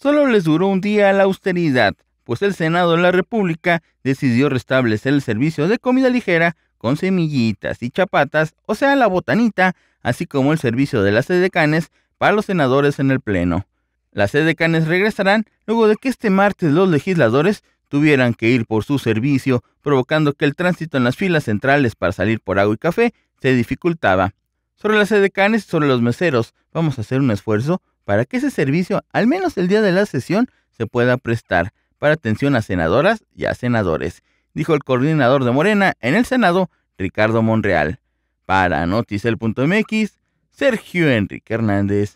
Solo les duró un día la austeridad, pues el Senado de la República decidió restablecer el servicio de comida ligera con semillitas y chapatas, o sea, la botanita, así como el servicio de las sedecanes para los senadores en el Pleno. Las sedecanes regresarán luego de que este martes los legisladores tuvieran que ir por su servicio, provocando que el tránsito en las filas centrales para salir por agua y café se dificultaba. Sobre las sedecanes y sobre los meseros, vamos a hacer un esfuerzo para que ese servicio, al menos el día de la sesión, se pueda prestar para atención a senadoras y a senadores, dijo el coordinador de Morena en el Senado, Ricardo Monreal. Para noticel.mx, Sergio Enrique Hernández.